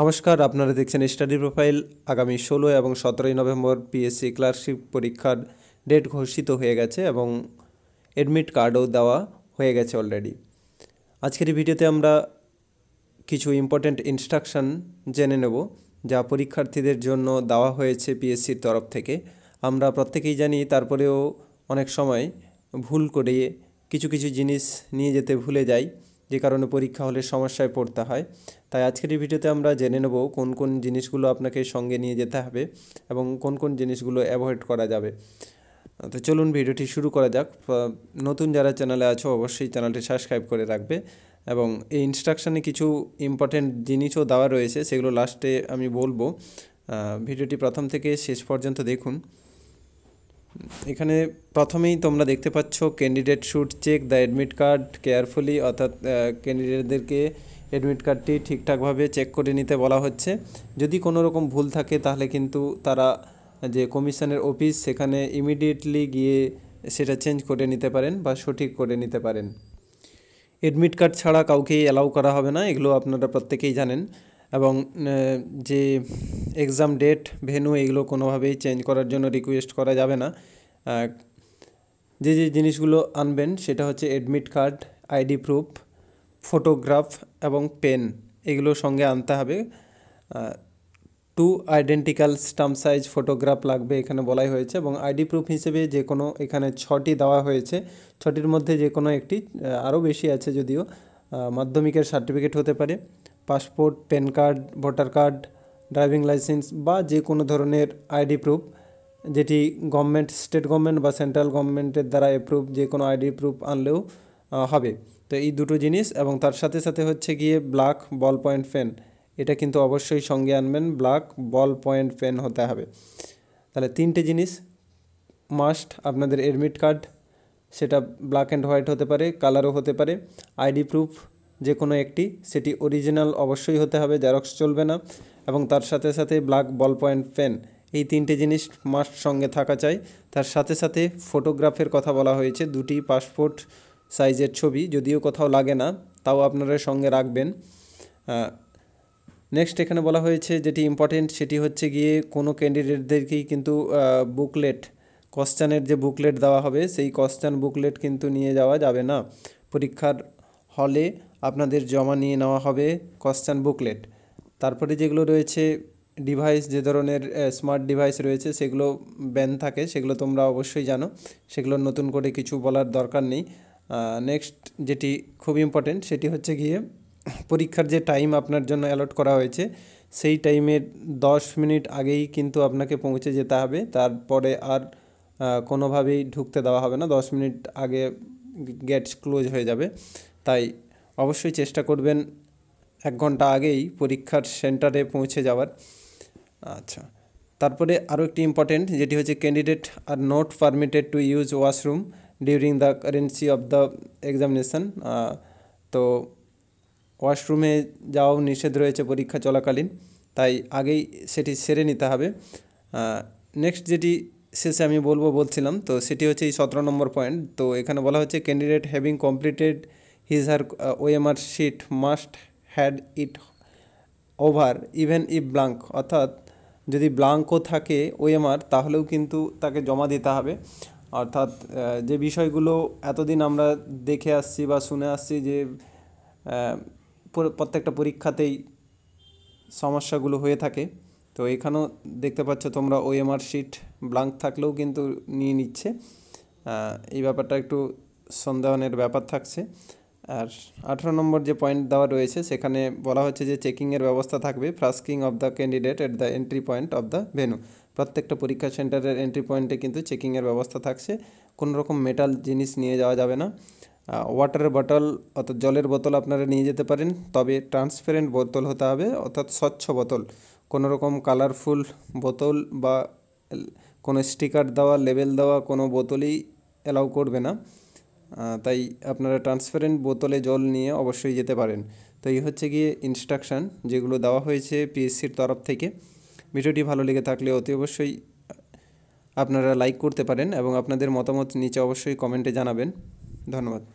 নমস্কার আপনারা দেখছেন স্টাডি প্রোফাইল আগামী ষোলো এবং সতেরোই নভেম্বর পিএসসি ক্লার্কশিপ পরীক্ষার ডেট ঘোষিত হয়ে গেছে এবং এডমিট কার্ডও দেওয়া হয়ে গেছে অলরেডি আজকের ভিডিওতে আমরা কিছু ইম্পর্ট্যান্ট ইনস্ট্রাকশান জেনে নেব যা পরীক্ষার্থীদের জন্য দেওয়া হয়েছে পিএসসির তরফ থেকে আমরা প্রত্যেকেই জানি তারপরেও অনেক সময় ভুল করে কিছু কিছু জিনিস নিয়ে যেতে ভুলে যায় যে কারণে পরীক্ষা হলে সমস্যায় পড়তে হয় তাই আজকের এই ভিডিওতে আমরা জেনে নেব কোন কোন জিনিসগুলো আপনাকে সঙ্গে নিয়ে যেতে হবে এবং কোন কোন জিনিসগুলো অ্যাভয়েড করা যাবে তো চলুন ভিডিওটি শুরু করা যাক নতুন যারা চ্যানেলে আছো অবশ্যই চ্যানেলটি সাবস্ক্রাইব করে রাখবে এবং এই ইনস্ট্রাকশানে কিছু ইম্পর্টেন্ট জিনিসও দেওয়া রয়েছে সেগুলো লাস্টে আমি বলবো ভিডিওটি প্রথম থেকে শেষ পর্যন্ত দেখুন এখানে প্রথমেই তোমরা দেখতে পাচ্ছ candidate should check the admit card carefully অর্থাৎ ক্যান্ডিডেটদেরকে অ্যাডমিট কার্ডটি ঠিকঠাকভাবে চেক করে নিতে বলা হচ্ছে যদি কোনো রকম ভুল থাকে তাহলে কিন্তু তারা যে কমিশনের অফিস সেখানে ইমিডিয়েটলি গিয়ে সেটা চেঞ্জ করে নিতে পারেন বা সঠিক করে নিতে পারেন অ্যাডমিট কার্ড ছাড়া কাউকেই অ্যালাউ করা হবে না এগুলো আপনারা প্রত্যেকেই জানেন এবং যে এক্সাম ডেট ভেনু এগুলো কোনোভাবেই চেঞ্জ করার জন্য রিকোয়েস্ট করা যাবে না যে যে জিনিসগুলো আনবেন সেটা হচ্ছে admit card ID proof photograph এবং পেন এগুলো সঙ্গে আনতে হবে two identical stamp size photograph লাগবে এখানে বলাই হয়েছে এবং আইডি প্রুফ হিসেবে যে কোনো এখানে ছটি দেওয়া হয়েছে ছটির মধ্যে যে কোনো একটি আরও বেশি আছে যদিও মাধ্যমিকের সার্টিফিকেট হতে পারে passport PAN card voter card driving licence বা যে কোনো ধরনের আইডি প্রুফ যেটি গভর্নমেন্ট স্টেট গভর্নমেন্ট বা সেন্ট্রাল গভর্নমেন্টের দ্বারা এপ্রুভ যে কোনো আইডি প্রুফ আনলেও হবে তো এই দুটো জিনিস এবং তার সাথে সাথে হচ্ছে গিয়ে ব্ল্যাক বল পয়েন্ট পেন এটা কিন্তু অবশ্যই সঙ্গে আনবেন ব্ল্যাক বল পয়েন্ট পেন হতে হবে তাহলে তিনটে জিনিস মাস্ট আপনাদের এডমিট কার্ড সেটা ব্ল্যাক অ্যান্ড হোয়াইট হতে পারে কালারও হতে পারে আইডি প্রুফ যে কোনো একটি সেটি অরিজিনাল অবশ্যই হতে হবে জেরক্স চলবে না এবং তার সাথে সাথে ব্ল্যাক বল পয়েন্ট পেন এই তিনটে জিনিস মাস্ট সঙ্গে থাকা চাই তার সাথে সাথে ফটোগ্রাফের কথা বলা হয়েছে দুটি পাসপোর্ট সাইজের ছবি যদিও কোথাও লাগে না তাও আপনারা সঙ্গে রাখবেন নেক্সট এখানে বলা হয়েছে যেটি ইম্পর্টেন্ট সেটি হচ্ছে গিয়ে কোনো ক্যান্ডিডেটদেরকেই কিন্তু বুকলেট কোশ্চানের যে বুকলেট দেওয়া হবে সেই কোশ্চান বুকলেট কিন্তু নিয়ে যাওয়া যাবে না পরীক্ষার হলে আপনাদের জমা নিয়ে নেওয়া হবে কোশ্চেন বুকলেট তারপরে যেগুলো রয়েছে ডিভাইস যে ধরনের স্মার্ট ডিভাইস রয়েছে সেগুলো ব্যান থাকে সেগুলো তোমরা অবশ্যই জানো সেগুলো নতুন করে কিছু বলার দরকার নেই নেক্সট যেটি খুব ইম্পর্টেন্ট সেটি হচ্ছে গিয়ে পরীক্ষার যে টাইম আপনার জন্য অ্যালট করা হয়েছে সেই টাইমের দশ মিনিট আগেই কিন্তু আপনাকে পৌঁছে যেতে হবে তারপরে আর কোনোভাবেই ঢুকতে দেওয়া হবে না দশ মিনিট আগে গেটস ক্লোজ হয়ে যাবে তাই অবশ্যই চেষ্টা করবেন এক ঘন্টা আগেই পরীক্ষার সেন্টারে পৌঁছে যাওয়ার আচ্ছা তারপরে আরও একটি ইম্পর্টেন্ট যেটি হচ্ছে candidate are not permitted to use washroom during the currency of the examination তো ওয়াশরুমে যাওয়াও নিষেধ রয়েছে পরীক্ষা চলাকালীন তাই আগেই সেটি সেরে নিতে হবে নেক্সট যেটি শেষে আমি বলবো বলছিলাম তো সেটি হচ্ছে এই সতেরো নম্বর পয়েন্ট তো এখানে বলা হচ্ছে candidate having completed his her uh, OMR sheet must had it over even if blank অর্থাৎ যদি ব্লাঙ্কও থাকে ওএমআর তাহলেও কিন্তু তাকে জমা দিতে হবে অর্থাৎ যে বিষয়গুলো এতদিন আমরা দেখে আসছি বা শুনে আসছি যে প্রত্যেকটা পরীক্ষাতেই সমস্যাগুলো হয়ে থাকে তো এখানেও দেখতে পাচ্ছ তোমরা ওএমআর শিট ব্লাঙ্ক থাকলেও কিন্তু নিয়ে নিচ্ছে এই ব্যাপারটা একটু সন্দেহনের ব্যাপার থাকছে আর আঠারো নম্বর যে পয়েন্ট দেওয়া রয়েছে সেখানে বলা হচ্ছে যে চেকিংয়ের ব্যবস্থা থাকবে frisking of the candidate at the entry point of the venue প্রত্যেকটা পরীক্ষা সেন্টারের এন্ট্রি পয়েন্টে কিন্তু চেকিংয়ের ব্যবস্থা থাকছে কোনো রকম মেটাল জিনিস নিয়ে যাওয়া যাবে না ওয়াটার বটল অর্থাৎ জলের বোতল আপনারা নিয়ে যেতে পারেন তবে ট্রান্সপারেন্ট বোতল হতে হবে অর্থাৎ স্বচ্ছ বোতল কোনোরকম রকম কালারফুল বোতল বা কোনো স্টিকার দেওয়া লেবেল দেওয়া কোনো বোতলই অ্যালাউ করবে না তাই আপনারা ট্রান্সপারেন্ট বোতলে জল নিয়ে অবশ্যই যেতে পারেন তো এই হচ্ছে গিয়ে ইনস্ট্রাকশান যেগুলো দেওয়া হয়েছে পিএসসির তরফ থেকে ভিডিওটি ভালো লেগে থাকলে অতি অবশ্যই আপনারা লাইক করতে পারেন এবং আপনাদের মতামত নিচে অবশ্যই কমেন্টে জানাবেন ধন্যবাদ